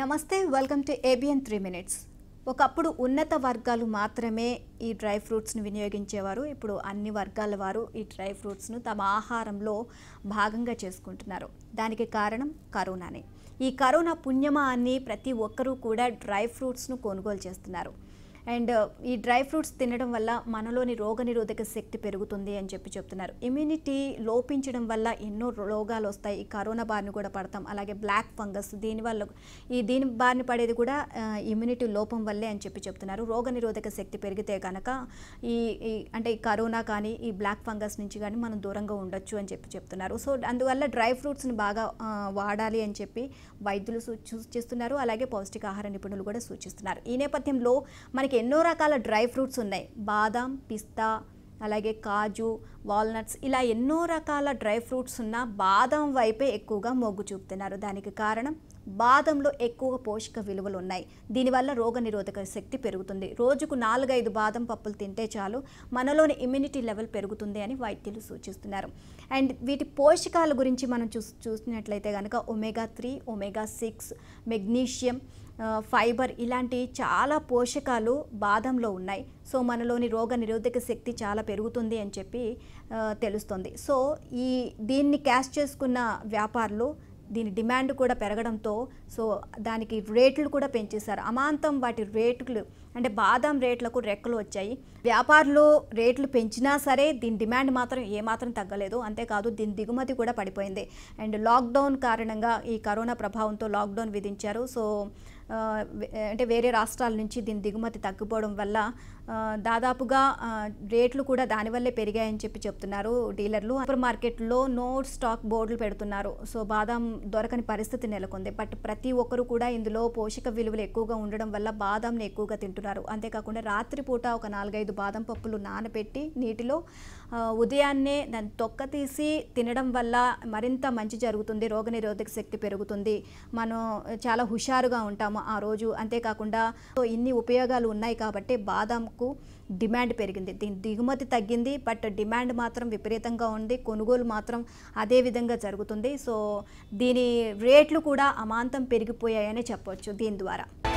నమస్తే welcome to ABN three minutes ఒకప్పుడు ఉన్నత వర్గాలు మాత్రమే ఈ డ్రై ఫ్రూట్స్ను వినియోగించేవారు ఇప్పుడు అన్ని వర్గాల వారు ఈ డ్రై ఫ్రూట్స్ను తమ ఆహారంలో భాగంగా చేసుకుంటున్నారు దానికి కారణం కరోనానే ఈ కరోనా పుణ్యమా అని ప్రతి ఒక్కరూ కూడా డ్రై ఫ్రూట్స్ను కొనుగోలు చేస్తున్నారు అండ్ ఈ డ్రై ఫ్రూట్స్ తినడం వల్ల మనలోని రోగనిరోధక శక్తి పెరుగుతుంది అని చెప్పి చెప్తున్నారు ఇమ్యూనిటీ లోపించడం వల్ల ఎన్నో రోగాలు వస్తాయి ఈ కరోనా బారిని కూడా పడతాం అలాగే బ్లాక్ ఫంగస్ దీనివల్ల ఈ దీని బారిన పడేది కూడా ఇమ్యూనిటీ లోపం వల్లే అని చెప్పి చెప్తున్నారు రోగనిరోధక శక్తి పెరిగితే కనుక ఈ అంటే ఈ కరోనా కానీ ఈ బ్లాక్ ఫంగస్ నుంచి కానీ మనం దూరంగా ఉండొచ్చు అని చెప్పి చెప్తున్నారు సో అందువల్ల డ్రై ఫ్రూట్స్ని బాగా వాడాలి అని చెప్పి వైద్యులు సూచిస్తున్నారు అలాగే పౌష్టికాహార నిపుణులు కూడా సూచిస్తున్నారు ఈ నేపథ్యంలో మనకి మనకి ఎన్నో రకాల డ్రై ఫ్రూట్స్ ఉన్నాయి బాదం పిస్తా అలాగే కాజు వాల్నట్స్ ఇలా ఎన్నో రకాల డ్రై ఫ్రూట్స్ ఉన్న బాదం వైపే ఎక్కువగా మొగ్గు చూపుతున్నారు దానికి కారణం బాదంలో ఎక్కువ పోషక విలువలు ఉన్నాయి దీనివల్ల రోగనిరోధక శక్తి పెరుగుతుంది రోజుకు నాలుగైదు బాదం పప్పులు తింటే చాలు మనలోని ఇమ్యూనిటీ లెవెల్ పెరుగుతుంది అని వైద్యులు సూచిస్తున్నారు అండ్ వీటి పోషకాల గురించి మనం చూ చూసినట్లయితే కనుక omega three omega six magnesium fibre ఇలాంటి చాలా పోషకాలు బాదంలో ఉన్నాయి సో మనలోని రోగ నిరోధక శక్తి చాలా పెరుగుతుంది అని చెప్పి తెలుస్తుంది సో ఈ దీన్ని క్యాష్ చేసుకున్న వ్యాపారులు దీని డిమాండ్ కూడా పెరగడంతో సో దానికి రేట్లు కూడా పెంచేశారు అమాంతం వాటి రేట్లు అంటే బాదం రేట్లకు రెక్కలు వచ్చాయి వ్యాపారులు రేట్లు పెంచినా సరే దీని డిమాండ్ మాత్రం ఏమాత్రం తగ్గలేదు అంతేకాదు దీని దిగుమతి కూడా పడిపోయింది అండ్ లాక్డౌన్ కారణంగా ఈ కరోనా ప్రభావంతో లాక్డౌన్ విధించారు సో అంటే వేరే రాష్ట్రాల నుంచి దీని దిగుమతి తగ్గిపోవడం వల్ల దాదాపుగా రేట్లు కూడా దానివల్లే పెరిగాయని చెప్పి చెప్తున్నారు డీలర్లు సూపర్ మార్కెట్లో నో స్టాక్ బోర్డులు పెడుతున్నారు సో బాదం దొరకని పరిస్థితి నెలకొంది బట్ ప్రతి ప్రతి ఒక్కరు కూడా ఇందులో పోషక విలువలు ఎక్కువగా ఉండడం వల్ల బాదంని ఎక్కువగా తింటున్నారు అంతేకాకుండా రాత్రిపూట ఒక నాలుగైదు బాదం పప్పులు నానబెట్టి నీటిలో ఉదయాన్నే దాన్ని తొక్క తీసి తినడం వల్ల మరింత మంచి జరుగుతుంది రోగనిరోధక శక్తి పెరుగుతుంది మనం చాలా హుషారుగా ఉంటాము ఆ రోజు అంతేకాకుండా ఇన్ని ఉపయోగాలు ఉన్నాయి కాబట్టి బాదంకు డిమాండ్ పెరిగింది దీని దిగుమతి తగ్గింది బట్ డిమాండ్ మాత్రం విపరీతంగా ఉంది కొనుగోలు మాత్రం అదే విధంగా జరుగుతుంది సో దీని రేట్లు కూడా అమాంతం పెరిగిపోయాయని చెప్పవచ్చు దీని ద్వారా